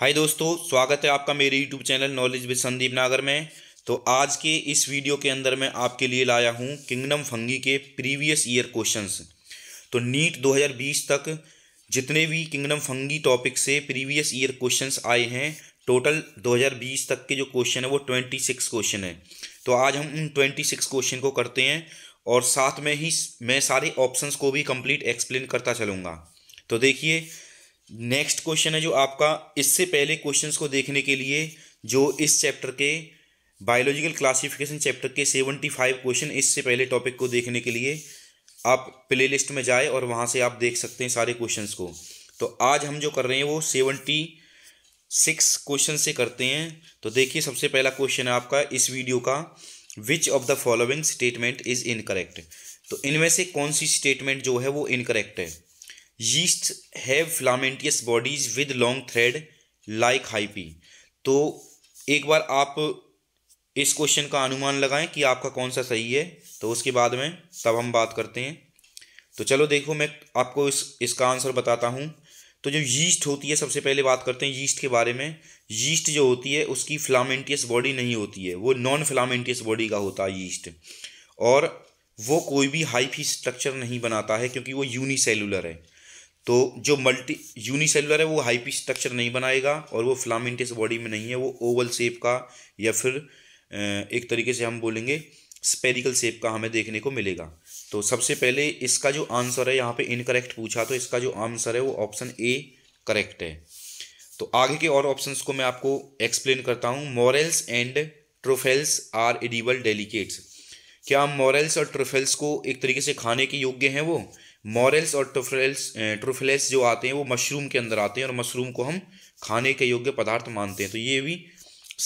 हाय दोस्तों स्वागत है आपका मेरे YouTube channel knowledge with Sandeep Nagar में तो आज के इस वीडियो के अंदर मैं आपके लिए लाया हूँ किंगडम फंगी के प्रीवियस ईयर क्वेश्चंस तो नीट 2020 तक जितने भी किंगडम फंगी टॉपिक से प्रीवियस ईयर क्वेश्चंस आए हैं टोटल 2020 तक के जो क्वेश्चन है वो 26 क्वेश्चन है तो आज हम उन ट्वेंटी क्वेश्चन को करते हैं और साथ में ही मैं सारे ऑप्शन को भी कम्प्लीट एक्सप्लेन करता चलूँगा तो देखिए नेक्स्ट क्वेश्चन है जो आपका इससे पहले क्वेश्चंस को देखने के लिए जो इस चैप्टर के बायोलॉजिकल क्लासिफिकेशन चैप्टर के सेवेंटी फाइव क्वेश्चन इससे पहले टॉपिक को देखने के लिए आप प्ले लिस्ट में जाए और वहाँ से आप देख सकते हैं सारे क्वेश्चंस को तो आज हम जो कर रहे हैं वो सेवेंटी सिक्स क्वेश्चन से करते हैं तो देखिए सबसे पहला क्वेश्चन है आपका इस वीडियो का which of the following statement is incorrect तो इनमें से कौन सी स्टेटमेंट जो है वो इनकरेक्ट है yeast have filamentous bodies with long thread like hyphae तो एक बार आप इस क्वेश्चन का अनुमान लगाएं कि आपका कौन सा सही है तो उसके बाद में तब हम बात करते हैं तो चलो देखो मैं आपको इस इसका आंसर बताता हूँ तो जो यीस्ट होती है सबसे पहले बात करते हैं यीस्ट के बारे में यीस्ट जो होती है उसकी फ्लामेंटियस बॉडी नहीं होती है वो नॉन फिलामेंटियस बॉडी का होता है यीस्ट और वो कोई भी हाईफी स्ट्रक्चर नहीं बनाता है क्योंकि वो यूनिसेलुलर है तो जो मल्टी यूनिसेलुलर है वो हाईपी स्ट्रक्चर नहीं बनाएगा और वो फ्लामेंटिस बॉडी में नहीं है वो ओवल शेप का या फिर एक तरीके से हम बोलेंगे स्पेरिकल शेप का हमें देखने को मिलेगा तो सबसे पहले इसका जो आंसर है यहाँ पे इनकरेक्ट पूछा तो इसका जो आंसर है वो ऑप्शन ए करेक्ट है तो आगे के और ऑप्शंस को मैं आपको एक्सप्लेन करता हूँ morels and truffles are edible delicacies क्या मॉरल्स और ट्रोफेल्स को एक तरीके से खाने के योग्य हैं वो मॉरल्स और ट्रुफेल्स ट्रुफेलेस जो आते हैं वो मशरूम के अंदर आते हैं और मशरूम को हम खाने के योग्य पदार्थ मानते हैं तो ये भी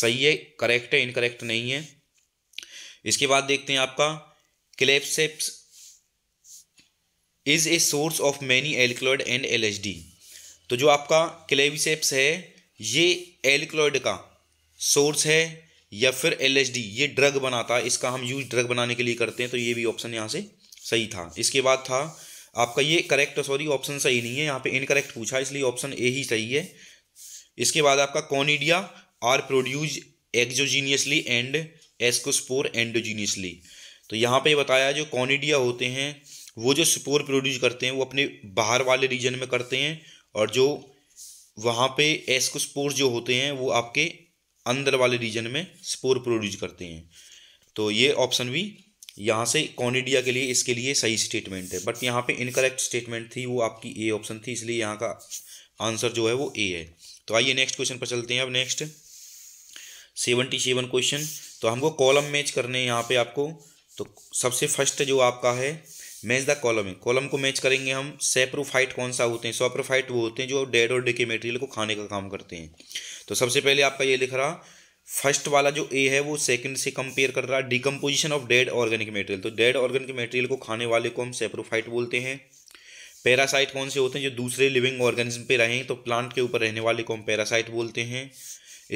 सही है करेक्ट है इनकरेक्ट नहीं है इसके बाद देखते हैं आपका claviceps is a source of many alkaloid and D तो जो आपका क्लेविसेप्स है ये एल्कलॉयड का सोर्स है या फिर डी ये ड्रग बनाता है इसका हम यूज ड्रग बनाने के लिए करते हैं तो ये भी ऑप्शन यहाँ से सही था इसके बाद था आपका ये करेक्ट सॉरी ऑप्शन सही नहीं है यहाँ पे इनकरेक्ट पूछा इसलिए ऑप्शन ए ही सही है इसके बाद आपका conidia are produce exogenously and ascospore endogenously तो यहाँ पे बताया जो कॉनिडिया होते हैं वो जो स्पोर प्रोड्यूस करते हैं वो अपने बाहर वाले रीजन में करते हैं और जो वहाँ पे एस्कोस्पोर जो होते हैं वो आपके अंदर वाले रीजन में स्पोर प्रोड्यूस करते हैं तो ये ऑप्शन भी यहाँ से कॉनिडिया के लिए इसके लिए सही स्टेटमेंट है बट यहाँ पे इनकरेक्ट स्टेटमेंट थी वो आपकी ए ऑप्शन थी इसलिए यहाँ का आंसर जो है वो ए है तो आइए नेक्स्ट क्वेश्चन पर चलते हैं अब नेक्स्ट सेवेंटी सेवन क्वेश्चन तो हमको कॉलम मैच करने हैं यहाँ पे आपको तो सबसे फर्स्ट जो आपका है मैच द कॉलम है कॉलम को मैच करेंगे हम सेप्रोफाइट कौन सा होते हैं सोप्रोफाइट वो होते हैं जो डेड और डे के मेटेरियल को खाने का काम करते हैं तो सबसे पहले आपका ये लिख रहा फर्स्ट वाला जो ए है वो सेकंड से कंपेयर कर रहा है decomposition of dead organic material तो डेड ऑर्गेनिक मटेरियल को खाने वाले को हम सेप्रोफाइट बोलते हैं पैरासाइट कौन से होते हैं जो दूसरे लिविंग ऑर्गेनिज्म पे रहें तो प्लांट के ऊपर रहने वाले को हम पैरासाइट बोलते हैं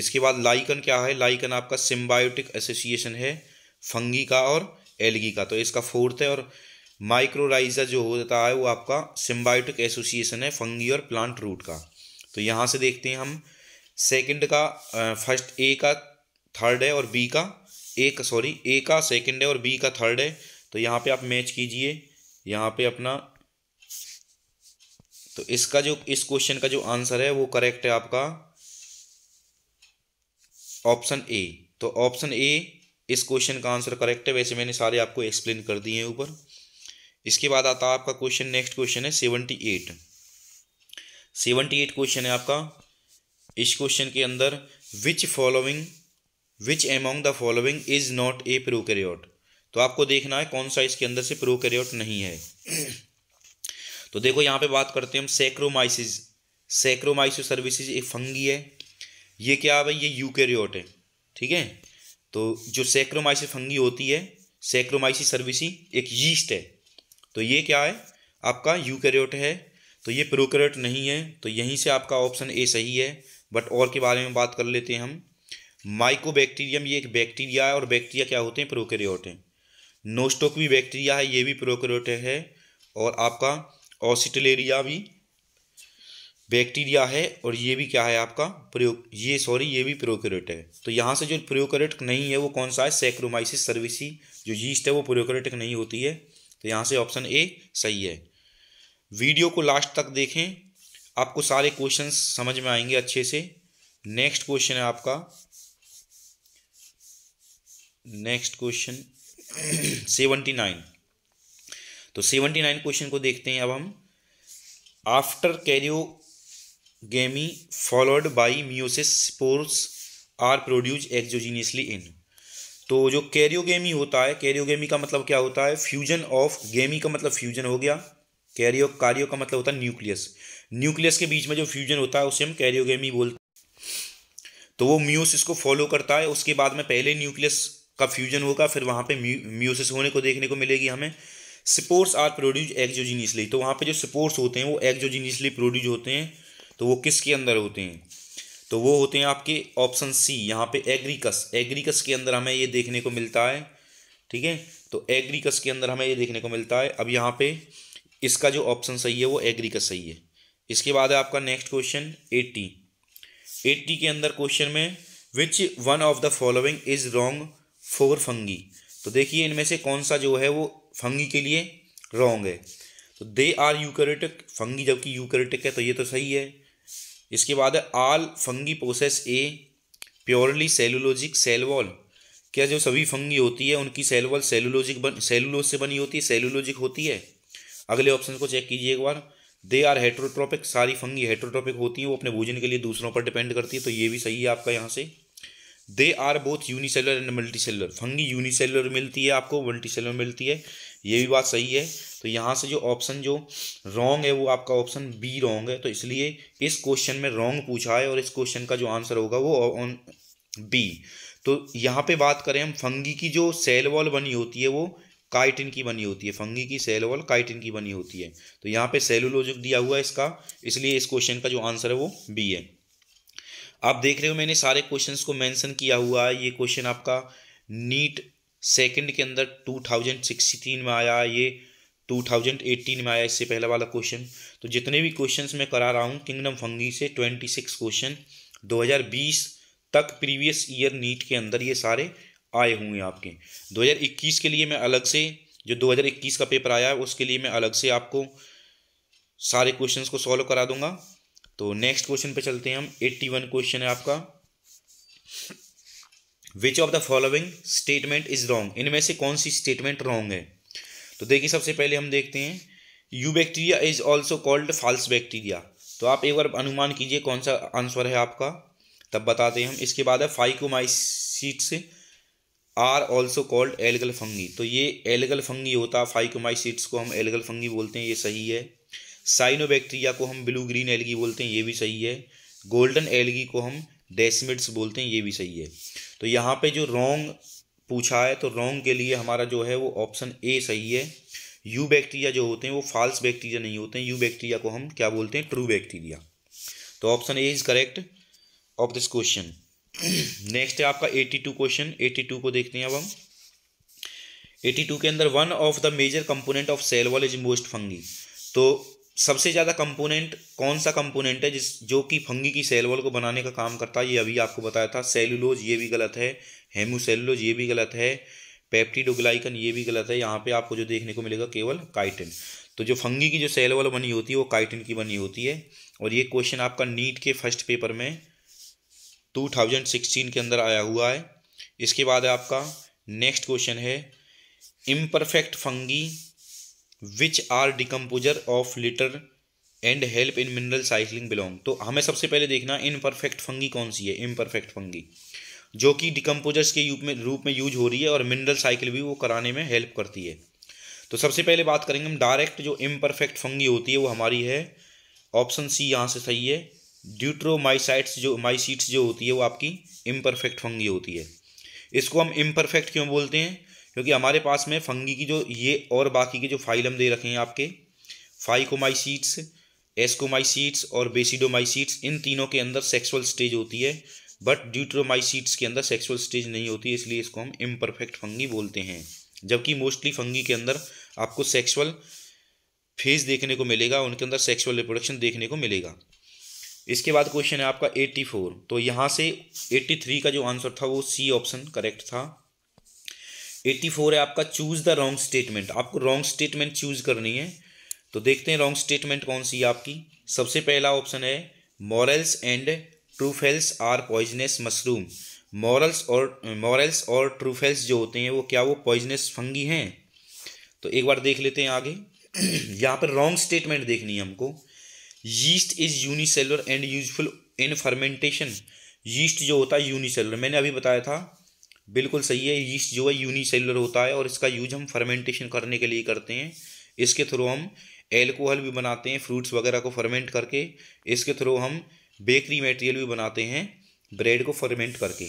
इसके बाद लाइकन क्या है लाइकन आपका सिम्बायोटिक एसोसिएशन है फंगी का और एलगी का तो इसका फोर्थ है और माइक्रोराइजा जो होता है वो आपका सिम्बायोटिक एसोसिएशन है फंगी और प्लांट रूट का तो यहाँ से देखते हैं हम सेकंड का फर्स्ट ए का थर्ड है और बी का ए का सॉरी ए का सेकंड है और बी का थर्ड है तो यहाँ पे आप मैच कीजिए यहाँ पे अपना तो इसका जो इस क्वेश्चन का जो आंसर है वो करेक्ट है आपका ऑप्शन ए तो ऑप्शन ए इस क्वेश्चन का आंसर करेक्ट है वैसे मैंने सारे आपको एक्सप्लेन कर दिए हैं ऊपर इसके बाद आता है आपका क्वेश्चन नेक्स्ट क्वेश्चन है seventy eight seventy eight question है आपका इस क्वेश्चन के अंदर which following which among the following is not a prokaryote तो आपको देखना है कौन सा इसके अंदर से प्रोकैरियोट नहीं है तो देखो यहाँ पे बात करते हैं हम सेक्रोमाइसिस सेक्रोमाइसिस सर्विसेज एक फंगी है ये क्या है भाई ये यूकैरियोट है ठीक है तो जो सेक्रोमाइसिस फंगी होती है सेक्रोमाइसिस सर्विसी एक यीस्ट है तो ये क्या है आपका यूकैरियोट है तो ये प्रोकैरियोट नहीं है तो यहीं से आपका ऑप्शन ए सही है बट और के बारे में बात कर लेते हैं हम माइको बैक्टीरियम ये एक बैक्टीरिया है और बैक्टीरिया क्या होते हैं प्रोकैरियोट हैं नोस्टोक भी बैक्टीरिया है ये भी प्रोकैरियोट है और आपका ऑसिटलेरिया भी बैक्टीरिया है और ये भी क्या है आपका प्रयोग ये सॉरी ये भी प्रोकरेट है तो यहाँ से जो प्रोकरेट नहीं है वो कौन सा है सेक्रोमाइसिस सर्विसी जो यीस्ट है वो प्रोकोरेटिक नहीं होती है तो यहाँ से ऑप्शन ए सही है वीडियो को लास्ट तक देखें आपको सारे क्वेश्चन समझ में आएंगे अच्छे से नेक्स्ट क्वेश्चन है आपका नेक्स्ट क्वेश्चन सेवेंटी नाइन तो सेवेंटी नाइन क्वेश्चन को देखते हैं अब हम after karyogamy followed by meiosis spores are produce exogenously in तो जो कैरियोगेमी होता है कैरियोगेमी का मतलब क्या होता है फ्यूजन ऑफ गेमी का मतलब फ्यूजन हो गया कैरियो कार्यो का मतलब होता है न्यूक्लियस न्यूक्लियस के बीच में जो फ्यूजन होता है उसे हम कैरियोगेमी बोलते तो वो म्यूसिस को फॉलो करता है उसके बाद में पहले न्यूक्लियस का फ्यूजन होगा फिर वहाँ पे म्यूसिस होने को देखने को मिलेगी हमें स्पोर्ट्स आर प्रोड्यूज एक्जोजीनियसली तो वहाँ पे जो स्पोर्ट्स होते हैं वो एक्जोजीनियसली प्रोड्यूज होते हैं तो वो किसके अंदर होते हैं तो वो होते हैं आपके ऑप्शन सी यहाँ पे एग्रीकस एग्रीकस के अंदर हमें ये देखने को मिलता है ठीक है तो एग्रीकस के अंदर हमें ये देखने को मिलता है अब यहाँ पे इसका जो ऑप्शन सही है वो एग्रीकस सही है इसके बाद है आपका नेक्स्ट क्वेश्चन एट्टी एट्टी के अंदर क्वेश्चन में which one of the following is wrong for fungi तो देखिए इनमें से कौन सा जो है वो फंगी के लिए रॉन्ग है तो दे आर यूकरेटिक फंगी जबकि यूकरेटिक है तो ये तो सही है इसके बाद है all fungi possess a purely cellulosic cell wall क्या जो सभी फंगी होती है उनकी सेलवॉल सेलुलोजिक बन सेलुलोज से बनी होती है सेलुलोजिक होती है अगले ऑप्शन को चेक कीजिए एक बार दे आर हेट्रोट्रॉपिक सारी फंगी हेट्रोट्रॉपिक होती हैं वो अपने भोजन के लिए दूसरों पर डिपेंड करती है तो ये भी सही है आपका यहाँ से they are both unicellular and multicellular fungi unicellular मिलती है आपको मल्टी सेलर मिलती है ये भी बात सही है तो यहाँ से जो ऑप्शन जो रॉन्ग है वो आपका ऑप्शन बी रॉन्ग है तो इसलिए इस क्वेश्चन में रॉन्ग पूछा है और इस क्वेश्चन का जो आंसर होगा वो ऑन बी तो यहाँ पे बात करें हम फंगी की जो सेल वॉल बनी होती है वो काइटिन की बनी होती है फंगी की सेल वॉल काइटिन की बनी होती है तो यहाँ पे सेलुलोजिक दिया हुआ है इसका इसलिए इस क्वेश्चन का जो आंसर है वो बी है आप देख रहे हो मैंने सारे क्वेश्चंस को मेंशन किया हुआ है ये क्वेश्चन आपका नीट सेकंड के अंदर 2016 में आया ये 2018 में आया इससे पहला वाला क्वेश्चन तो जितने भी क्वेश्चंस मैं करा रहा हूँ किंगडम फंगी से 26 क्वेश्चन 2020 तक प्रीवियस ईयर नीट के अंदर ये सारे आए होंगे आपके 2021 के लिए मैं अलग से जो 2021 का पेपर आया है उसके लिए मैं अलग से आपको सारे क्वेश्चंस को सॉल्व करा दूंगा तो नेक्स्ट क्वेश्चन पे चलते हैं हम एट्टी क्वेश्चन है आपका which of the following statement is wrong इनमें से कौन सी स्टेटमेंट रॉन्ग है तो देखिए सबसे पहले हम देखते हैं eubacteria is also called false bacteria तो आप एक बार अनुमान कीजिए कौन सा आंसर है आपका तब बताते हैं हम इसके बाद है phycomycetes are also called algal fungi तो ये एलगल फंगी होता है फाइकोमाइसिट्स को हम एलगल फंगी बोलते हैं ये सही है साइनोबैक्टीरिया को हम ब्लू ग्रीन एलगी बोलते हैं ये भी सही है गोल्डन एलगी को हम डेसमिट्स बोलते हैं ये भी सही है तो यहाँ पे जो रोंग पूछा है तो रोंग के लिए हमारा जो है वो ऑप्शन ए सही है यू बैक्टीरिया जो होते हैं वो फाल्स बैक्टीरिया नहीं होते हैं यू बैक्टीरिया को हम क्या बोलते हैं ट्रू बैक्टीरिया तो option A is correct of this question next है आपका eighty two question eighty two को देखते हैं अब हम एटी टू के अंदर one of the major component of cell wall is most fungi तो सबसे ज़्यादा कंपोनेंट कौन सा कंपोनेंट है जिस जो कि फंगी की सेल वॉल को बनाने का काम करता है ये अभी आपको बताया था सेलुलोज ये भी गलत है हेमोसेलुलोज ये भी गलत है पेप्टीडोग्लाइकन ये भी गलत है यहाँ पे आपको जो देखने को मिलेगा केवल काइटिन तो जो फंगी की जो सेल वॉल बनी होती है वो काइटिन की बनी होती है और ये क्वेश्चन आपका नीट के फर्स्ट पेपर में 2016 के अंदर आया हुआ है इसके बाद आपका नेक्स्ट क्वेश्चन है imperfect fungi which are decomposer of litter and help in mineral cycling belong तो हमें सबसे पहले देखना इम्परफेक्ट फंगी कौन सी है इम्परफेक्ट फंगी जो कि डिकम्पोजर्स के रूप में रूप में यूज हो रही है और मिनरल साइकिल भी वो कराने में हेल्प करती है तो सबसे पहले बात करेंगे हम डायरेक्ट जो इम्परफेक्ट फंगी होती है वो हमारी है ऑप्शन सी यहाँ से सही है ड्यूट्रोमाइसाइट्स जो माइसीट्स जो होती है वो आपकी इम्परफेक्ट फंगी होती है इसको हम इम्परफेक्ट क्यों बोलते हैं क्योंकि हमारे पास में फंगी की जो ये और बाकी के जो फाइलम दे रखे हैं आपके फाइकोमाइसीट्स एस्कोमाइसीट्स और बेसिडोमाइसीट्स इन तीनों के अंदर सेक्सुअल स्टेज होती है बट ड्यूट्रोमाइसीट्स के अंदर सेक्सुअल स्टेज नहीं होती है इसलिए इसको हम इम्परफेक्ट फंगी बोलते हैं जबकि मोस्टली फंगी के अंदर आपको सेक्सुअल फेज देखने को मिलेगा उनके अंदर सेक्सुअल रिप्रोडक्शन देखने को मिलेगा इसके बाद क्वेश्चन है आपका एट्टी फोर तो यहाँ से एट्टी थ्री का जो आंसर था वो सी ऑप्शन करेक्ट था एट्टी फोर है आपका चूज द रॉन्ग स्टेटमेंट आपको रॉन्ग स्टेटमेंट चूज करनी है तो देखते हैं रॉन्ग स्टेटमेंट कौन सी है आपकी सबसे पहला ऑप्शन है morels and truffles are poisonous mushroom morels और मॉरल्स और ट्रूफेल्स जो होते हैं वो क्या वो पॉइजनस फंगी हैं तो एक बार देख लेते हैं आगे यहाँ पर रॉन्ग स्टेटमेंट देखनी है हमको yeast is unicellular and useful in fermentation yeast जो होता है यूनिसेलर मैंने अभी बताया था बिल्कुल सही है यीस्ट जो है यूनिसेलर होता है और इसका यूज हम फर्मेंटेशन करने के लिए करते हैं इसके थ्रू हम एल्कोहल भी बनाते हैं फ्रूट्स वगैरह को फर्मेंट करके इसके थ्रू हम बेकरी मटेरियल भी बनाते हैं ब्रेड को फर्मेंट करके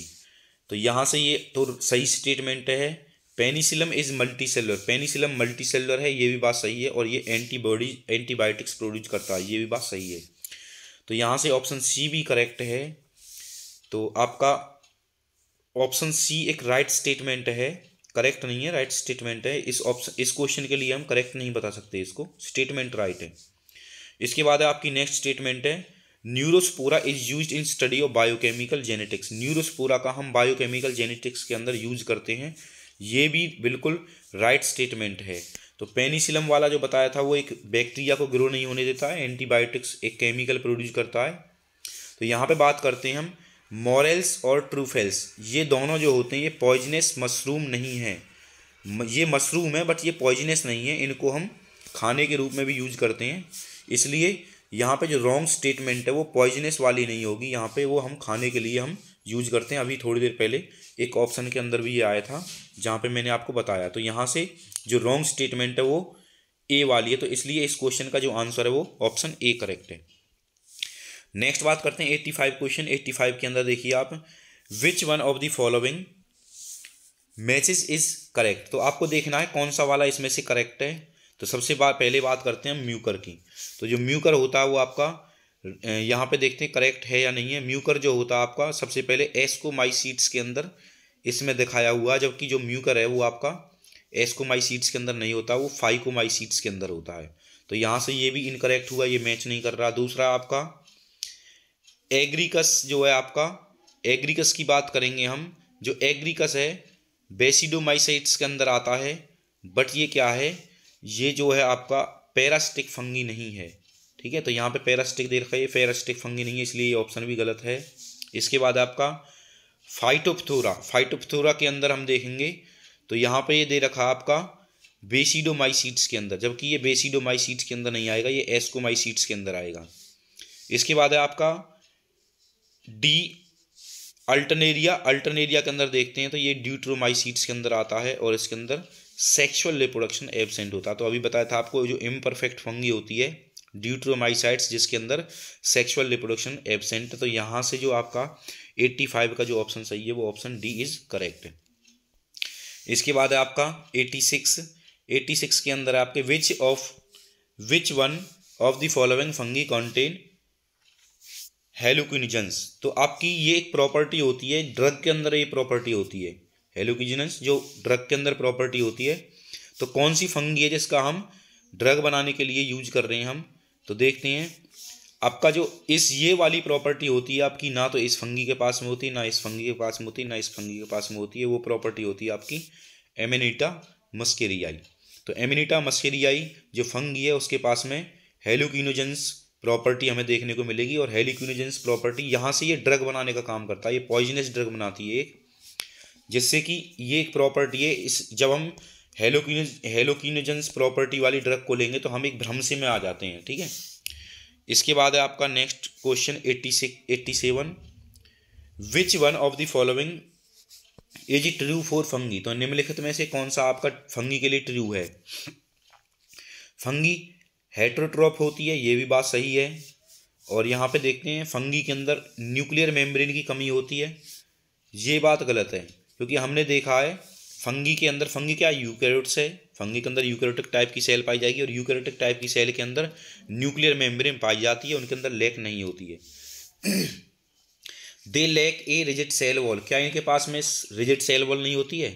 तो यहाँ से ये तो सही स्टेटमेंट है penicillium is multicellular penicillium multicellular है ये भी बात सही है और ये एंटीबॉडी एंटीबायोटिक्स प्रोड्यूस करता है ये भी बात सही है तो यहाँ से ऑप्शन सी भी करेक्ट है तो आपका ऑप्शन सी एक राइट right स्टेटमेंट है करेक्ट नहीं है राइट right स्टेटमेंट है इस ऑप्शन इस क्वेश्चन के लिए हम करेक्ट नहीं बता सकते इसको स्टेटमेंट राइट right है इसके बाद आपकी नेक्स्ट स्टेटमेंट है neurospora is use in study of biochemical genetics neurospora का हम बायोकेमिकल जेनेटिक्स के अंदर यूज करते हैं ये भी बिल्कुल राइट स्टेटमेंट है तो पेनिसिलम वाला जो बताया था वो एक बैक्टीरिया को ग्रो नहीं होने देता है एंटीबायोटिक्स एक केमिकल प्रोड्यूस करता है तो यहाँ पे बात करते हैं हम मॉरेल्स और ट्रूफेल्स ये दोनों जो होते हैं ये पॉइजनस मशरूम नहीं है ये मशरूम है बट ये पॉइजनस नहीं है इनको हम खाने के रूप में भी यूज करते हैं इसलिए यहाँ पे जो रॉन्ग स्टेटमेंट है वो पॉइजनस वाली नहीं होगी यहाँ पे वो हम खाने के लिए हम यूज करते हैं अभी थोड़ी देर पहले एक ऑप्शन के अंदर भी ये आया था जहाँ पे मैंने आपको बताया तो यहाँ से जो रॉन्ग स्टेटमेंट है वो ए वाली है तो इसलिए इस क्वेश्चन का जो आंसर है वो ऑप्शन ए करेक्ट है नेक्स्ट बात करते हैं eighty five question eighty five के अंदर देखिए आप which one of the following matches is correct तो आपको देखना है कौन सा वाला इसमें से करेक्ट है तो सबसे बा, पहले बात करते हैं म्यूकर की तो जो म्यूकर होता है वो आपका यहाँ पे देखते हैं करेक्ट है या नहीं है म्यूकर जो होता है आपका सबसे पहले एस्कोमाइसीट्स के अंदर इसमें दिखाया हुआ जबकि जो म्यूकर है वो आपका सीट्स के अंदर नहीं होता वो फाइको सीट्स के अंदर होता है तो यहाँ से ये भी इनकरेक्ट हुआ ये मैच नहीं कर रहा दूसरा आपका एग्रीकस जो है आपका एग्रीकस की बात करेंगे हम जो एग्रीकस है बेसिडोमाइसाइट्स के अंदर आता है बट ये क्या है ये जो है आपका पैरास्टिक फंगी नहीं है ठीक है तो यहाँ पे पैरास्टिक दे रखा है पैरास्टिक फंगी नहीं है इसलिए ये ऑप्शन भी गलत है इसके बाद आपका फाइटोपथोरा फाइटोपथोरा के अंदर हम देखेंगे तो यहाँ पे ये दे रखा आपका बेसिडोमाइसीड्स के अंदर जबकि ये बेसिडोमाइसीड्स के अंदर नहीं आएगा ये एस्कोमाइसीड्स के अंदर आएगा इसके बाद है आपका डी अल्टरनेरिया अल्टरनेरिया के अंदर देखते हैं तो ये ड्यूट्रोमाइसीड्स के अंदर आता है और इसके अंदर सेक्सुअल रिप्रोडक्शन एबसेंट होता तो अभी बताया था आपको जो इम्परफेक्ट फंगी होती है ड्यूट्रोमाइसाइट्स जिसके अंदर सेक्सुअल रिप्रोडक्शन एबसेंट तो यहाँ से जो आपका 85 का जो ऑप्शन सही है वो ऑप्शन डी इज़ करेक्ट इसके बाद है आपका 86 86 के अंदर आपके which of which one of the following fungi contain hallucinogens तो आपकी ये एक प्रॉपर्टी होती है ड्रग के अंदर ये प्रॉपर्टी होती है हेलोकिजिनस जो ड्रग के अंदर प्रॉपर्टी होती है तो कौन सी फंगी है जिसका हम ड्रग बनाने के लिए यूज कर रहे हैं हम तो देखते हैं आपका जो इस ये वाली प्रॉपर्टी होती है आपकी ना तो इस फंगी के पास में होती है ना इस फंगी के पास में होती है ना इस फंगी के पास में होती है वो प्रॉपर्टी होती है आपकी एमिनीटा मस्केरियाई तो एमिनिटा मस्केरियाई जो फंगी है उसके पास में हेलोक्यूनोजेंस प्रॉपर्टी हमें देखने को मिलेगी और हेलिक्विनोजेंस प्रॉपर्टी यहाँ से ये ड्रग बनाने का काम करता है ये पॉइजनस ड्रग बनाती है एक जिससे कि ये एक प्रॉपर्टी है इस जब हम हेलोकिनज हेलोकिनोजेंस प्रॉपर्टी वाली ड्रग को लेंगे तो हम एक भ्रम से में आ जाते हैं ठीक है इसके बाद है आपका next question eighty six eighty seven which one of the following is true for fungi तो निम्नलिखित में से कौन सा आपका फंगी के लिए ट्रू है फंगी हेट्रोट्रॉप होती है ये भी बात सही है और यहाँ पे देखते हैं फंगी के अंदर न्यूक्लियर मेम्ब्रेन की कमी होती है ये बात गलत है क्योंकि हमने देखा है फंगी के अंदर फंगी क्या यूकेरोट्स है फंगी के अंदर यूकेरोटिक टाइप की सेल पाई जाएगी और यूकेरोटिक टाइप की सेल के अंदर न्यूक्लियर मेम्ब्रेन पाई जाती है उनके अंदर लेक नहीं होती है they lack a rigid cell wall क्या इनके पास में रिजिट सेल वॉल नहीं होती है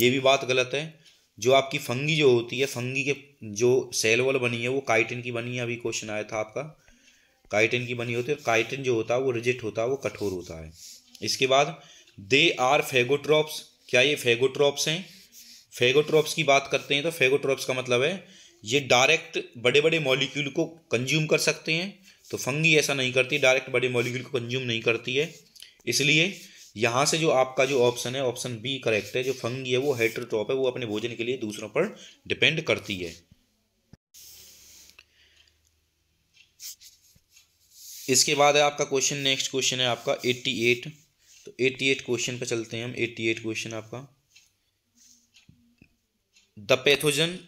ये भी बात गलत है जो आपकी फंगी जो होती है फंगी के जो सेल वॉल बनी है वो काइटिन की बनी है अभी क्वेश्चन आया था आपका काइटिन की बनी होती है काइटिन जो होता है वो रिजिट होता है वो कठोर होता है इसके बाद दे आर फेगोट्रॉप्स क्या ये फेगोट्रॉप्स हैं फेगोट्रॉप्स की बात करते हैं तो फेगोट्रॉप्स का मतलब है ये डायरेक्ट बड़े बड़े मॉलिक्यूल को कंज्यूम कर सकते हैं तो फंगी ऐसा नहीं करती डायरेक्ट बड़े मॉलिक्यूल को कंज्यूम नहीं करती है इसलिए यहाँ से जो आपका जो ऑप्शन है ऑप्शन बी करेक्ट है जो फंगी है वो हेट्रोट्रॉप है वो अपने भोजन के लिए दूसरों पर डिपेंड करती है इसके बाद है आपका क्वेश्चन नेक्स्ट क्वेश्चन है आपका एट्टी एट तो 88 क्वेश्चन पे चलते हैं हम 88 क्वेश्चन आपका the pathogen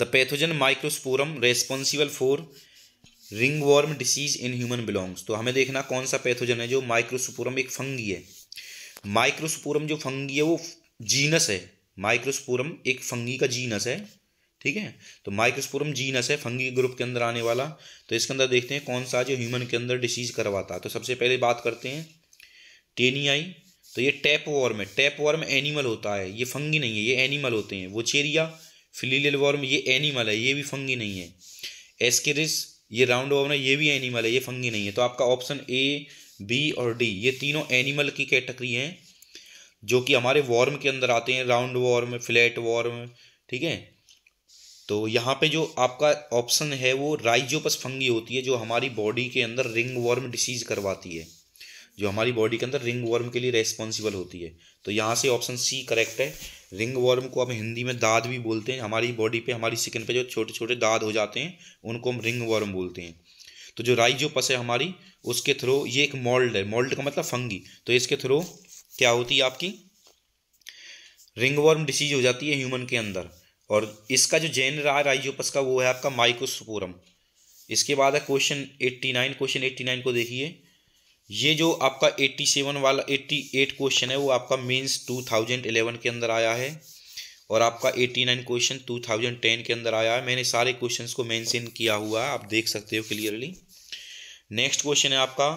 the pathogen microsporum responsible for ringworm disease in human belongs तो हमें देखना कौन सा पैथोजन है जो माइक्रोस्पोरम एक फंगी है माइक्रोस्पोरम जो फंगी है वो जीनस है माइक्रोस्पोरम एक फंगी का जीनस है ठीक है तो माइक्रोस्पोरम जीनस है फंगी ग्रुप के अंदर आने वाला तो इसके अंदर देखते हैं कौन सा जो ह्यूमन के अंदर डिसीज करवाता है तो सबसे पहले बात करते हैं टेनियाई तो ये टैप वॉर्म है टैप वॉर्म एनिमल होता है ये फंगी नहीं है ये एनिमल होते हैं वो चेरिया फिलीलियल वॉर्म ये एनिमल है ये भी फंगी नहीं है एस्केरिस ये राउंड वॉर्म है ये भी एनिमल है ये फंगी नहीं है तो आपका ऑप्शन ए बी और डी ये तीनों एनिमल की कैटेगरी हैं जो कि हमारे वॉर्म के अंदर आते हैं राउंड वॉर्म फ्लैट वॉर्म ठीक है तो यहाँ पे जो आपका ऑप्शन है वो राइजोपस फंगी होती है जो हमारी बॉडी के अंदर रिंग वर्म डिसीज करवाती है जो हमारी बॉडी के अंदर रिंग वर्म के लिए रेस्पॉन्सिबल होती है तो यहाँ से ऑप्शन सी करेक्ट है रिंग वर्म को हम हिंदी में दाद भी बोलते हैं हमारी बॉडी पे हमारी स्किन पे जो छोटे छोटे दाद हो जाते हैं उनको हम रिंग वर्म बोलते हैं तो जो राइजोपस है हमारी उसके थ्रू ये एक मोल्ड है मोल्ड का मतलब फंगी तो इसके थ्रू क्या होती है आपकी रिंग वर्म डिसीज हो जाती है ह्यूमन के अंदर और इसका जो जैन रहा राइजोपस का वो है आपका माइकोस्पोरम इसके बाद है question eighty nine question eighty nine को देखिए ये जो आपका एट्टी सेवन वाला एट्टी एट क्वेश्चन है वो आपका मेंस टू थाउजेंड एलेवन के अंदर आया है और आपका eighty nine question two thousand ten के अंदर आया है मैंने सारे क्वेश्चन को मैंसन किया हुआ है आप देख सकते हो क्लियरली नेक्स्ट क्वेश्चन है आपका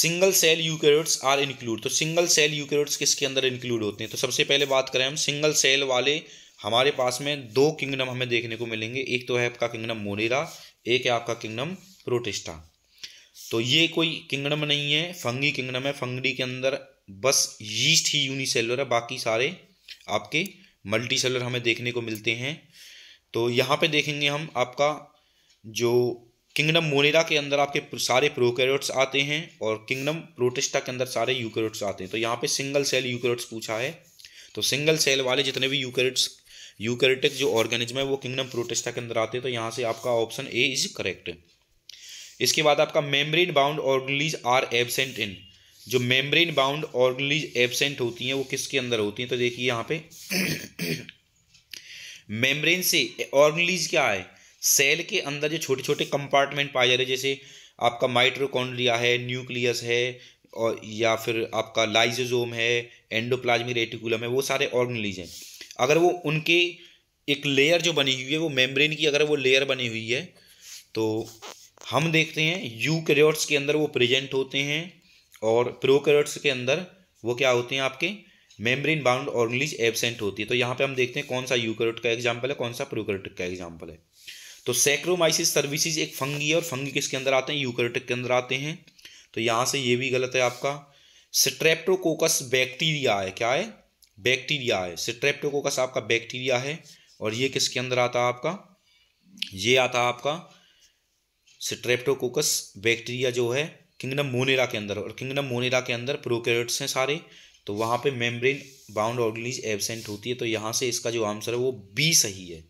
single cell eukaryotes are include तो सिंगल सेल यूकेरोट्स किसके अंदर इंक्लूड होते हैं तो सबसे पहले बात करें हम सिंगल सेल वाले हमारे पास में दो किंगडम हमें देखने को मिलेंगे एक तो है आपका किंगडम मोनेरा एक है आपका किंगडम प्रोटिस्टा तो ये कोई किंगडम नहीं है फंगी किंगडम है फंगड़ी के अंदर बस यीस्ट ही यूनिसेलुलर है बाकी सारे आपके मल्टी सेलर हमें देखने को मिलते हैं तो यहाँ पे देखेंगे हम आपका जो किंगडम मोनेरा के अंदर आपके सारे प्रोकैरियोट्स आते हैं और किंगडम प्रोटिस्टा के अंदर सारे यूकैरियोट्स आते हैं तो यहाँ पे सिंगल सेल यूकैरियोट्स पूछा है तो सिंगल सेल वाले जितने भी यूकैरियोट्स यूकरेटिक जो ऑर्गेनिज्म है वो किंगडम प्रोटेस्टा के अंदर आते हैं तो यहाँ से आपका ऑप्शन ए इज करेक्ट इसके बाद आपका membrane bound organisms are absent in जो मेम्ब्रेन बाउंड ऑर्गेनिज एबसेंट होती हैं वो किसके अंदर होती हैं तो देखिए यहाँ पे मेम्ब्रेन से ऑर्गेनिज क्या है सेल के अंदर जो छोटे छोटे कंपार्टमेंट पाए जा रहे जैसे आपका माइट्रोकॉन्ड्रिया है न्यूक्लियस है और या फिर आपका लाइजोजोम है एंडोप्लाज्मिक रेटिकुलम है वो सारे ऑर्गेनिज हैं अगर वो उनके एक लेयर जो बनी हुई है वो मेम्ब्रेन की अगर वो लेयर बनी हुई है तो हम देखते हैं यूकैरियोट्स के अंदर वो प्रेजेंट होते हैं और प्रोकैरियोट्स के अंदर वो क्या होते हैं आपके मेम्ब्रेन बाउंड ऑर्गेनिज एबसेंट होती है तो यहाँ पे हम देखते हैं कौन सा यूकैरियोट का एग्जाम्पल है कौन सा प्रोकैरियोटिक का एग्जाम्पल है तो सेक्रोमाइसिस सर्विसेज एक फंगी है और फंगी किसके अंदर आते हैं यूकैरियोटिक के अंदर आते हैं तो यहाँ से ये भी गलत है आपका स्ट्रेप्टोकोकस बैक्टीरिया है क्या है बैक्टीरिया है स्ट्रेप्टोकोकस आपका बैक्टीरिया है और ये किसके अंदर आता है आपका ये आता है आपका स्ट्रेप्टोकोकस बैक्टीरिया जो है किंगडम मोनेरा के अंदर और किंगडम मोनेरा के अंदर प्रोकेरट्स हैं सारे तो वहाँ पे मेम्ब्रेन बाउंड ऑर्गेनिज एबसेंट होती है तो यहाँ से इसका जो आंसर है वो बी सही है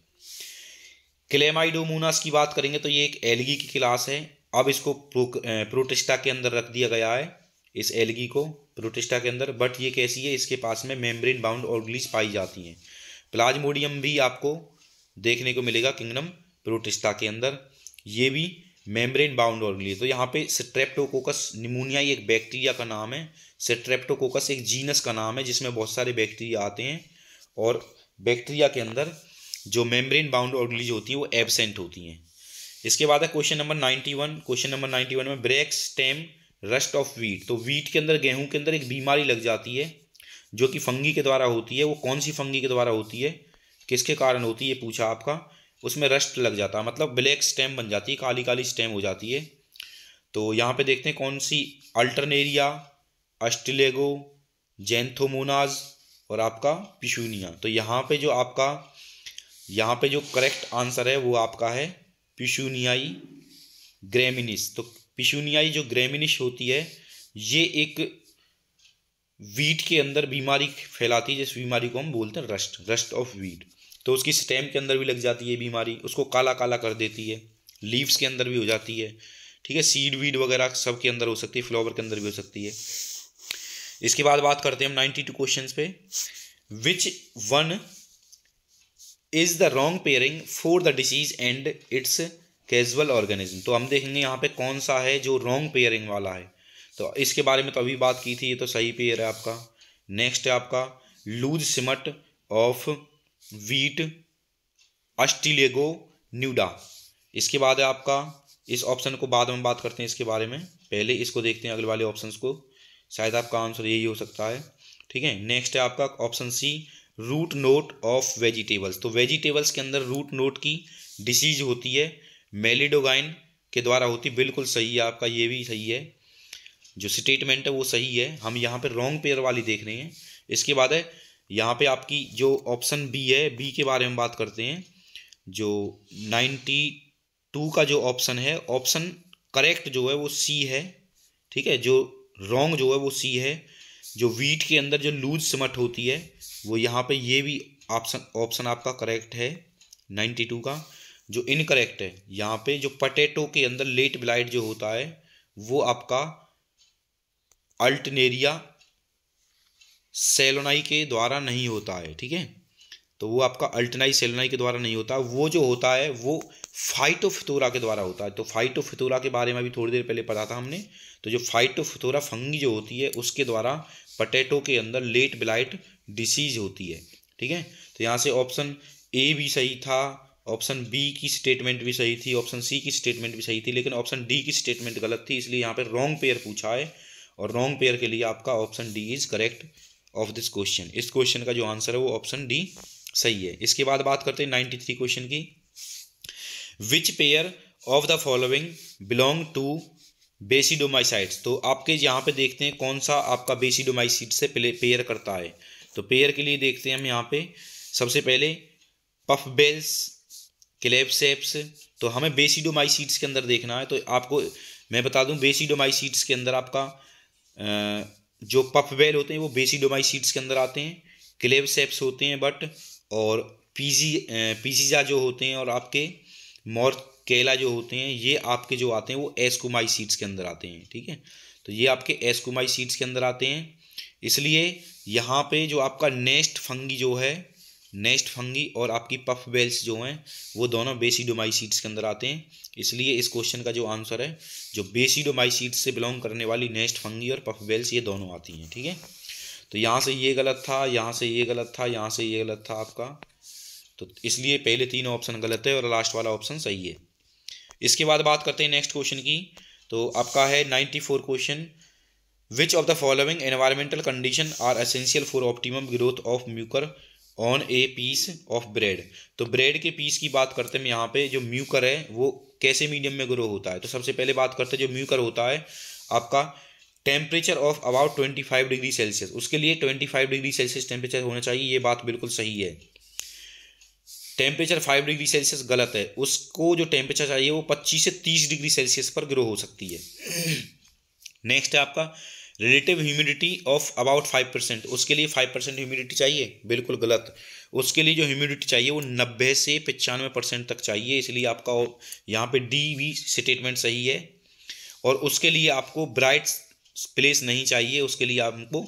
क्लेमाइडोमोनास की बात करेंगे तो ये एक एलगी की क्लास है अब इसको प्रोटिस्टा के अंदर रख दिया गया है इस एलगी को प्रोटिस्टा के अंदर बट ये कैसी है इसके पास में मेम्ब्रेन बाउंड ऑर्गलीज पाई जाती हैं प्लाज्मोडियम भी आपको देखने को मिलेगा किंगडम प्रोटिस्टा के अंदर ये भी मेम्ब्रेन बाउंड ऑर्गली तो यहाँ पे स्ट्रेप्टोकोकस निमोनिया एक बैक्टीरिया का नाम है स्ट्रेप्टोकोकस एक जीनस का नाम है जिसमें बहुत सारे बैक्टीरिया आते हैं और बैक्टीरिया के अंदर जो मेम्ब्रेन बाउंड ऑर्गलीज होती है वो एबसेंट होती हैं इसके बाद है question number ninety one question number ninety one में break stem rust of wheat तो वीट के अंदर गेहूं के अंदर एक बीमारी लग जाती है जो कि फंगी के द्वारा होती है वो कौन सी फंगी के द्वारा होती है किसके कारण होती है पूछा आपका उसमें रस्ट लग जाता है मतलब ब्लैक स्टेम बन जाती है काली काली स्टेम हो जाती है तो यहाँ पे देखते हैं कौन सी अल्टरनेरिया अस्टिलेगो जैंथोमोनाज और आपका पिशूनिया तो यहाँ पर जो आपका यहाँ पर जो करेक्ट आंसर है वो आपका है पिशूनियाई ग्रेमिनिस तो पिशुनियाई जो ग्रेमिनिश होती है ये एक वीट के अंदर बीमारी फैलाती है जिस बीमारी को हम बोलते हैं रस्ट रस्ट ऑफ वीट तो उसकी स्टेम के अंदर भी लग जाती है बीमारी उसको काला काला कर देती है लीव्स के अंदर भी हो जाती है ठीक है सीड वीड वगैरह सब के अंदर हो सकती है फ्लावर के अंदर भी हो सकती है इसके बाद बात करते हैं हम नाइन्टी टू क्वेश्चन पे which one is the wrong pairing for the disease and it's causal organism तो हम देखेंगे यहाँ पे कौन सा है जो रॉन्ग पेयरिंग वाला है तो इसके बारे में तो अभी बात की थी ये तो सही पेयर है आपका नेक्स्ट है आपका लूज सिमट ऑफ वीट अस्टिलेगो न्यूडा इसके बाद है आपका इस ऑप्शन को बाद में बात करते हैं इसके बारे में पहले इसको देखते हैं अगले वाले ऑप्शन को शायद आपका आंसर यही हो सकता है ठीक है नेक्स्ट है आपका option C root knot of vegetables तो वेजिटेबल्स के अंदर रूट नोट की डिसीज होती है मेलिडोगाइन के द्वारा होती बिल्कुल सही है आपका ये भी सही है जो स्टेटमेंट है वो सही है हम यहाँ पे रॉन्ग पेयर वाली देख रहे हैं इसके बाद है यहाँ पे आपकी जो ऑप्शन बी है बी के बारे में बात करते हैं जो नाइन्टी टू का जो ऑप्शन है ऑप्शन करेक्ट जो है वो सी है ठीक है जो रॉन्ग जो है वो सी है जो वीट के अंदर जो लूज समट होती है वो यहाँ पे ये भी ऑप्शन ऑप्शन आपका करेक्ट है नाइन्टी टू का जो इनकरेक्ट है यहाँ पे जो पटेटो के अंदर लेट ब्लाइट जो होता है वो आपका अल्टनेरिया सेलोनाई के द्वारा नहीं होता है ठीक है तो वो आपका अल्टनाई सेलोनाई के द्वारा नहीं होता वो जो होता है वो फाइटोफितोरा के द्वारा होता है तो फाइटोफितोरा के बारे में भी थोड़ी देर पहले पढ़ा था हमने तो जो फाइटोफिथोरा फंगी जो होती है उसके द्वारा पटेटो के अंदर लेट ब्लाइट डिसीज होती है ठीक है तो यहाँ से ऑप्शन ए भी सही था ऑप्शन बी की स्टेटमेंट भी सही थी ऑप्शन सी की स्टेटमेंट भी सही थी लेकिन ऑप्शन डी की स्टेटमेंट गलत थी इसलिए यहाँ पे रॉन्ग पेयर पूछा है और रॉन्ग पेयर के लिए आपका option D is correct of this question इस क्वेश्चन का जो आंसर है वो ऑप्शन डी सही है इसके बाद बात करते हैं नाइन्टी थ्री क्वेश्चन की which pair of the following belong to basidiomycetes तो आपके यहाँ पे देखते हैं कौन सा आपका बेसिडोमाइसिड से पेयर करता है तो पेयर के लिए देखते हैं हम यहाँ पे सबसे पहले पफ बेल्स क्लेबसेप्स तो हमें सीड्स के अंदर देखना है तो आपको मैं बता दूं सीड्स के अंदर आपका जो पफबेल होते हैं वो सीड्स के अंदर आते हैं क्लेबसेप्स होते हैं बट और पीजी पीजीजा जो होते हैं और आपके मोर केला जो होते हैं ये आपके जो आते हैं वो सीड्स के अंदर आते हैं ठीक है तो ये आपके सीड्स के अंदर आते हैं इसलिए यहाँ पे जो आपका नेस्ट फंगी जो है नेस्ट फंगी और आपकी पफ बेल्स जो हैं वो दोनों बेसिडोमाइसीड्स के अंदर आते हैं इसलिए इस क्वेश्चन का जो आंसर है जो बेसिडोमाइसीड्स से बिलोंग करने वाली नेस्ट फंगी और पफ बेल्स ये दोनों आती हैं ठीक है तो यहाँ से ये गलत था यहाँ से ये गलत था यहाँ से ये गलत था आपका तो इसलिए पहले तीन ऑप्शन गलत है और लास्ट वाला ऑप्शन सही है इसके बाद बात करते हैं नेक्स्ट क्वेश्चन की तो आपका है ninety four question which of the following environmental condition are essential for optimum growth of mucor on a piece of bread तो ब्रेड के पीस की बात करते हैं यहाँ पे जो म्यूकर है वो कैसे मीडियम में ग्रो होता है तो सबसे पहले बात करते हैं जो म्यूकर होता है आपका temperature of about twenty five degree Celsius उसके लिए twenty five degree Celsius temperature होना चाहिए ये बात बिल्कुल सही है टेम्परेचर फाइव डिग्री सेल्सियस गलत है उसको जो टेम्परेचर चाहिए वो पच्चीस से तीस डिग्री सेल्सियस पर ग्रो हो सकती है नेक्स्ट है आपका relative humidity of about five percent उसके लिए फाइव परसेंट ह्यूमिडिटी चाहिए बिल्कुल गलत उसके लिए जो ह्यूमिडिटी चाहिए वो नब्बे से पचानवे परसेंट तक चाहिए इसलिए आपका यहाँ पे डी वी स्टेटमेंट सही है और उसके लिए आपको ब्राइट प्लेस नहीं चाहिए उसके लिए आपको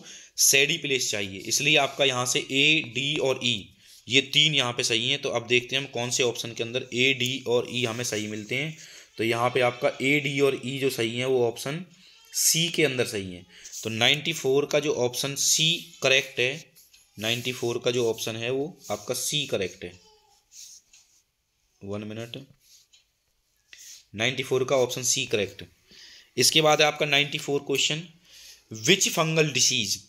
सैडी प्लेस चाहिए इसलिए आपका यहाँ से ए डी और ई e, ये तीन यहाँ पे सही हैं तो अब देखते हैं हम कौन से ऑप्शन के अंदर ए डी और ई e हमें सही मिलते हैं तो यहाँ पे आपका ए डी और ई e जो सही है वो ऑप्शन सी के अंदर सही है तो 94 का जो ऑप्शन सी करेक्ट है 94 का जो ऑप्शन है वो आपका सी करेक्ट है वन मिनट 94 का ऑप्शन सी करेक्ट इसके बाद है आपका 94 question which fungal disease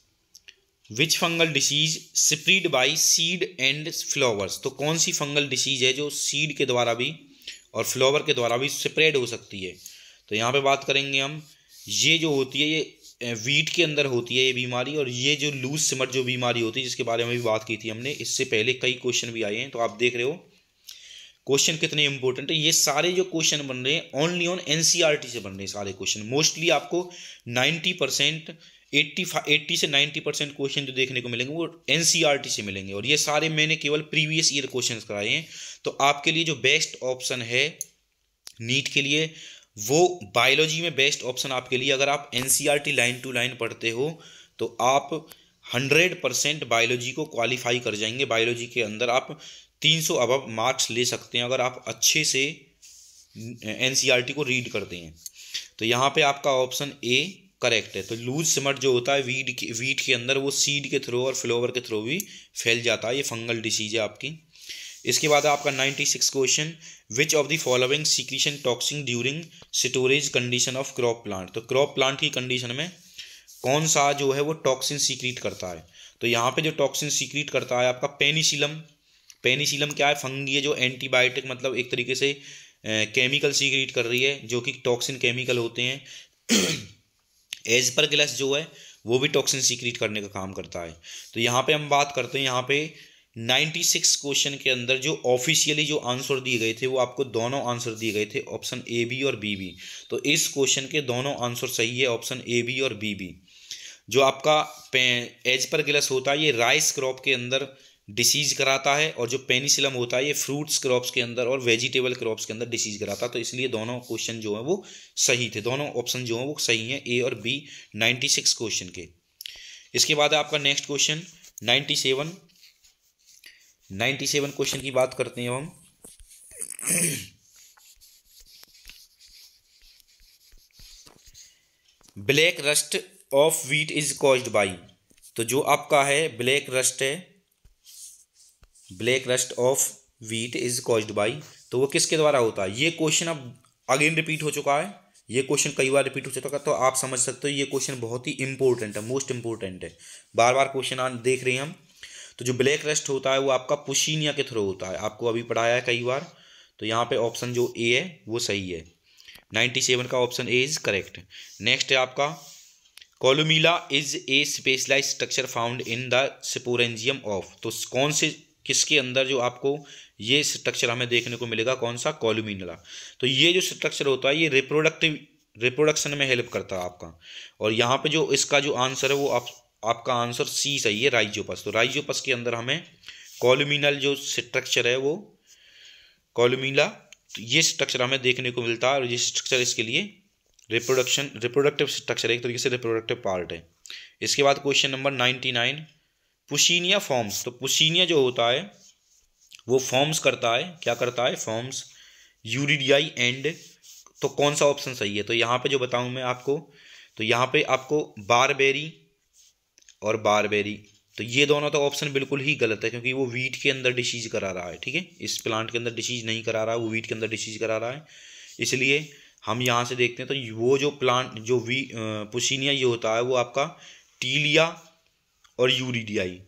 which fungal disease spread by seed and flowers तो कौन सी फंगल डिसीज है जो सीड के द्वारा भी और फ्लावर के द्वारा भी स्प्रेड हो सकती है तो यहाँ पे बात करेंगे हम ये जो होती है ये वीट के अंदर होती है ये बीमारी और ये जो लूज सिमट जो बीमारी होती है जिसके बारे में भी बात की थी हमने इससे पहले कई क्वेश्चन भी आए हैं तो आप देख रहे हो क्वेश्चन कितने इंपॉर्टेंट है ये सारे जो क्वेश्चन बन रहे हैं ओनली ऑन एन से बन रहे हैं सारे क्वेश्चन मोस्टली आपको नाइन्टी परसेंट एट्टी एट्टी से नाइन्टी परसेंट क्वेश्चन जो देखने को मिलेंगे वो एन e से मिलेंगे और ये सारे मैंने केवल प्रीवियस ईयर क्वेश्चन कराए हैं तो आपके लिए जो बेस्ट ऑप्शन है नीट के लिए वो बायोलॉजी में बेस्ट ऑप्शन आपके लिए अगर आप एन लाइन टू लाइन पढ़ते हो तो आप हंड्रेड परसेंट बायोलॉजी को क्वालिफाई कर जाएंगे बायोलॉजी के अंदर आप तीन सौ अब मार्क्स ले सकते हैं अगर आप अच्छे से एन e को रीड करते हैं तो यहाँ पे आपका ऑप्शन ए करेक्ट है तो लूज सिमट जो होता है वीड के वीट के अंदर वो सीड के थ्रू और फ्लोवर के थ्रू भी फैल जाता है ये फंगल डिसीज है आपकी इसके बाद आपका ninety six question which of the following secretion toxins during storage condition of crop plant तो क्रॉप प्लांट की कंडीशन में कौन सा जो है वो टॉक्सिन सीक्रीट करता है तो यहाँ पे जो टॉक्सिन सीक्रीट करता है आपका पेनिसिलम पेनिसिलम क्या है फंगी है जो एंटीबायोटिक मतलब एक तरीके से केमिकल सीक्रीट कर रही है जो कि टॉक्सिन केमिकल होते हैं एज पर ग्लैस जो है वो भी टॉक्सिन सीक्रीट करने का काम करता है तो यहाँ पे हम बात करते हैं यहाँ पे नाइन्टी सिक्स क्वेश्चन के अंदर जो ऑफिशियली जो आंसर दिए गए थे वो आपको दोनों आंसर दिए गए थे ऑप्शन ए बी और बी बी तो इस क्वेश्चन के दोनों आंसर सही है ऑप्शन ए बी और बी बी जो आपका एज पर गिलस होता है ये राइस क्रॉप के अंदर डिसीज कराता है और जो पेनिसिलम होता है ये फ्रूट्स क्रॉप्स के अंदर और वेजिटेबल क्रॉप्स के अंदर डिसीज कराता है तो इसलिए दोनों क्वेश्चन जो हैं वो सही थे दोनों ऑप्शन जो हैं वो सही हैं ए और बी नाइन्टी सिक्स क्वेश्चन के इसके बाद आपका next question ninety seven ninety seven question की बात करते हैं हम black rust of wheat is caused by तो जो आपका है ब्लैक रस्ट है black rust of wheat is caused by तो वो किसके द्वारा होता है ये क्वेश्चन अब अगेन रिपीट हो चुका है ये क्वेश्चन कई बार रिपीट हो चुका है तो आप समझ सकते हो ये क्वेश्चन बहुत ही इंपॉर्टेंट है मोस्ट इंपॉर्टेंट है बार बार क्वेश्चन देख रहे हैं हम तो जो ब्लैक रेस्ट होता है वो आपका पुशीनिया के थ्रू होता है आपको अभी पढ़ाया है कई बार तो यहाँ पे ऑप्शन जो ए है वो सही है नाइन्टी सेवन का option A is correct next है आपका columella is a specialise structure found in the sporangium of तो कौन से किसके अंदर जो आपको ये स्ट्रक्चर हमें देखने को मिलेगा कौन सा कॉलोमीला तो ये जो स्ट्रक्चर होता है ये रिप्रोडक्टिव रिप्रोडक्शन में हेल्प करता है आपका और यहाँ पे जो इसका जो आंसर है वो आप आपका आंसर सी सही है राइजोपस तो राइजोपस के अंदर हमें कॉलुमिनल जो स्ट्रक्चर है वो कॉलुमिला तो ये स्ट्रक्चर हमें देखने को मिलता है और ये स्ट्रक्चर इसके लिए रिप्रोडक्शन रिप्रोडक्टिव स्ट्रक्चर एक तरीके से रिप्रोडक्टिव पार्ट है इसके बाद question number ninety nine Puccinia forms तो पुशीनिया जो होता है वो फॉर्म्स करता है क्या करता है फॉर्म्स यूरिडियाई एंड तो कौन सा ऑप्शन सही है तो यहाँ पे जो बताऊँ मैं आपको तो यहाँ पे आपको बारबेरी और बारबेरी तो ये दोनों तो ऑप्शन बिल्कुल ही गलत है क्योंकि वो वीट के अंदर डिसीज करा रहा है ठीक है इस प्लांट के अंदर डिसीज नहीं करा रहा है वो वीट के अंदर डिसीज करा रहा है इसलिए हम यहाँ से देखते हैं तो वो जो प्लांट जो वी पुशीनिया ये होता है वो आपका टीलिया और यूरीडियाई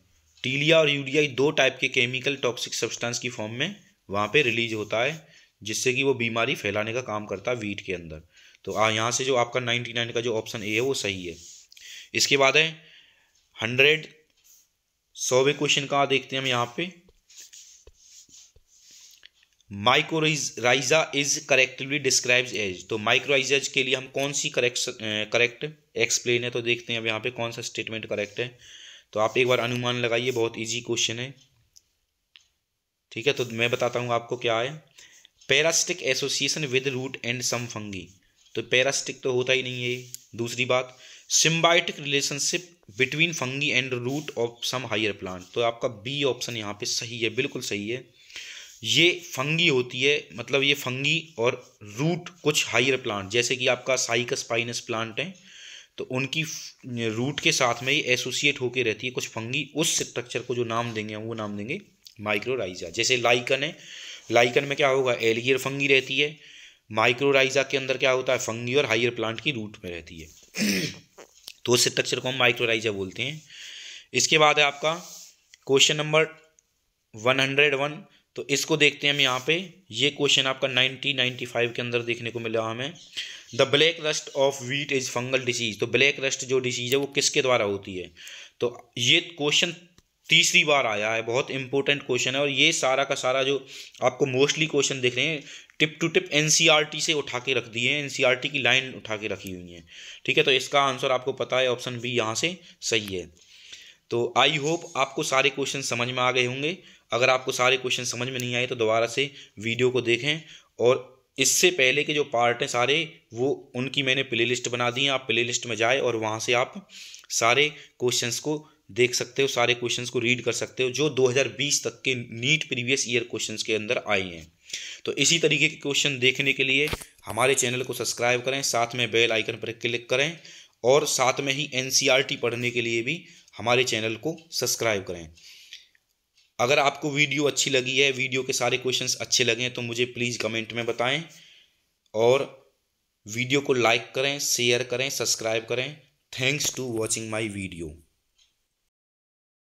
टीलिया और यूरियाई दो टाइप के केमिकल टॉक्सिक सब्सटेंस की फॉर्म में वहाँ पे रिलीज होता है जिससे कि वो बीमारी फैलाने का काम करता है वीट के अंदर तो यहाँ से जो आपका नाइन्टी नाइन का जो ऑप्शन ए है वो सही है इसके बाद है हंड्रेड सौवे क्वेश्चन का देखते हैं हम यहाँ पे mycorrhiza is correctly describes as तो माइक्रोराइजाज के लिए हम कौन सी करेक्ट करेक्ट एक्सप्लेन है तो देखते हैं अब यहाँ पे कौन सा स्टेटमेंट करेक्ट है तो आप एक बार अनुमान लगाइए बहुत इजी क्वेश्चन है ठीक है तो मैं बताता हूँ आपको क्या है parasitic association with root and some fungi तो पैरास्टिक तो होता ही नहीं है दूसरी बात symbiotic relationship between fungi and root of some higher plant तो आपका बी ऑप्शन यहाँ पे सही है बिल्कुल सही है ये फंगी होती है मतलब ये फंगी और रूट कुछ हायर प्लांट जैसे कि आपका साइकस पाइनस प्लांट है तो उनकी रूट के साथ में ये एसोसिएट होके रहती है कुछ फंगी उस स्ट्रक्चर को जो नाम देंगे हम वो नाम देंगे माइक्रोराइजा जैसे लाइकन है लाइकन में क्या होगा एलगियर फंगी रहती है माइक्रोराइजा के अंदर क्या होता है फंगी और हायर प्लांट की रूट में रहती है तो उस स्ट्रक्चर को हम माइक्रोराइजा बोलते हैं इसके बाद है आपका question number one hundred one तो इसको देखते हैं हम यहाँ पे ये क्वेश्चन आपका नाइनटी नाइन्टी फाइव के अंदर देखने को मिला हमें the black rust of wheat is fungal disease तो ब्लैक रस्ट जो डिसीज़ है वो किसके द्वारा होती है तो ये क्वेश्चन तीसरी बार आया है बहुत इंपॉर्टेंट क्वेश्चन है और ये सारा का सारा जो आपको मोस्टली क्वेश्चन देख रहे हैं टिप टू टिप एन से उठा के रख दिए हैं एन e की लाइन उठा के रखी हुई है ठीक है तो इसका आंसर आपको पता है ऑप्शन बी यहाँ से सही है तो आई होप आपको सारे क्वेश्चन समझ में आ गए होंगे अगर आपको सारे क्वेश्चन समझ में नहीं आए तो दोबारा से वीडियो को देखें और इससे पहले के जो पार्ट हैं सारे वो उनकी मैंने प्लेलिस्ट बना दी है आप प्लेलिस्ट में जाए और वहाँ से आप सारे क्वेश्चंस को देख सकते हो सारे क्वेश्चंस को रीड कर सकते हो जो 2020 तक के नीट प्रीवियस ईयर क्वेश्चंस के अंदर आए हैं तो इसी तरीके के क्वेश्चन देखने के लिए हमारे चैनल को सब्सक्राइब करें साथ में बेल आइकन पर क्लिक करें और साथ में ही एन e पढ़ने के लिए भी हमारे चैनल को सब्सक्राइब करें अगर आपको वीडियो अच्छी लगी है वीडियो के सारे क्वेश्चंस अच्छे लगे हैं तो मुझे प्लीज़ कमेंट में बताएं और वीडियो को लाइक करें शेयर करें सब्सक्राइब करें thanks to watching my video